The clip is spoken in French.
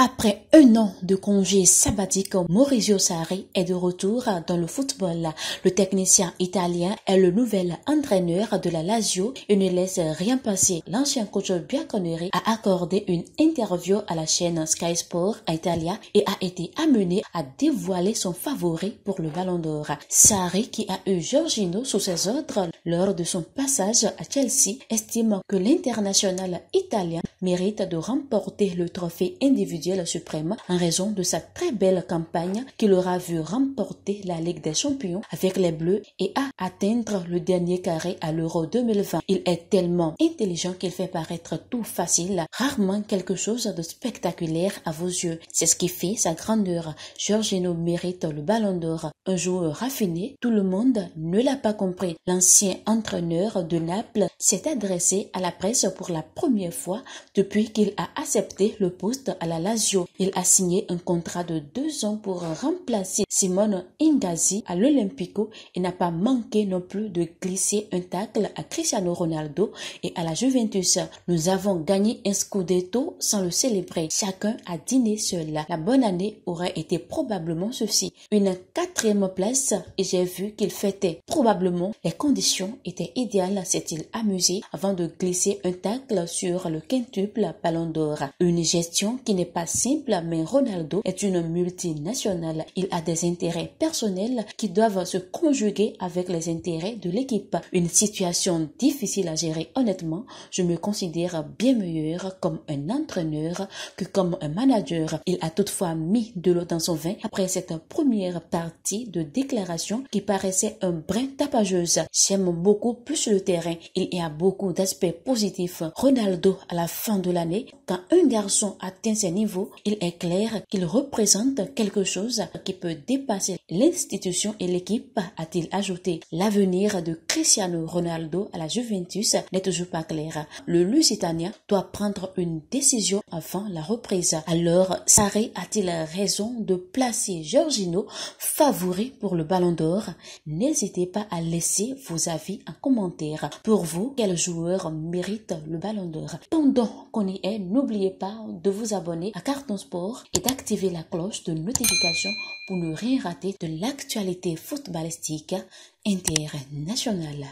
Après un an de congé sabbatique, Maurizio Sarri est de retour dans le football. Le technicien italien est le nouvel entraîneur de la Lazio et ne laisse rien passer. L'ancien coach Bianconeri a accordé une interview à la chaîne Sky Sport Italia et a été amené à dévoiler son favori pour le Ballon d'Or. Sarri, qui a eu Giorgino sous ses ordres lors de son passage à Chelsea, estime que l'international italien mérite de remporter le trophée individuel le suprême en raison de sa très belle campagne qu'il aura vu remporter la Ligue des Champions avec les Bleus et à atteindre le dernier carré à l'Euro 2020. Il est tellement intelligent qu'il fait paraître tout facile, rarement quelque chose de spectaculaire à vos yeux. C'est ce qui fait sa grandeur. Giorgino mérite le ballon d'or. Un joueur raffiné, tout le monde ne l'a pas compris. L'ancien entraîneur de Naples s'est adressé à la presse pour la première fois depuis qu'il a accepté le poste à la Lazio il a signé un contrat de deux ans pour remplacer Simone Ingazi à l'Olympico et n'a pas manqué non plus de glisser un tacle à Cristiano Ronaldo et à la Juventus. Nous avons gagné un scudetto sans le célébrer. Chacun a dîné seul. La bonne année aurait été probablement ceci. Une quatrième place et j'ai vu qu'il fêtait. Probablement, les conditions étaient idéales, s'est-il amusé avant de glisser un tacle sur le quintuple Ballon d'Or. Une gestion qui n'est pas simple, mais Ronaldo est une multinationale. Il a des intérêts personnels qui doivent se conjuguer avec les intérêts de l'équipe. Une situation difficile à gérer honnêtement. Je me considère bien meilleur comme un entraîneur que comme un manager. Il a toutefois mis de l'eau dans son vin après cette première partie de déclaration qui paraissait un brin tapageuse. J'aime beaucoup plus le terrain. Il y a beaucoup d'aspects positifs. Ronaldo, à la fin de l'année, quand un garçon atteint ses niveaux il est clair qu'il représente quelque chose qui peut dépasser l'institution et l'équipe, a-t-il ajouté. L'avenir de Cristiano Ronaldo à la Juventus n'est toujours pas clair. Le Lusitania doit prendre une décision avant la reprise. Alors, Sarri a-t-il raison de placer Giorgino favori pour le Ballon d'Or N'hésitez pas à laisser vos avis en commentaire. Pour vous, quel joueur mérite le Ballon d'Or Pendant qu'on y est, n'oubliez pas de vous abonner à sport et d'activer la cloche de notification pour ne rien rater de l'actualité footballistique internationale.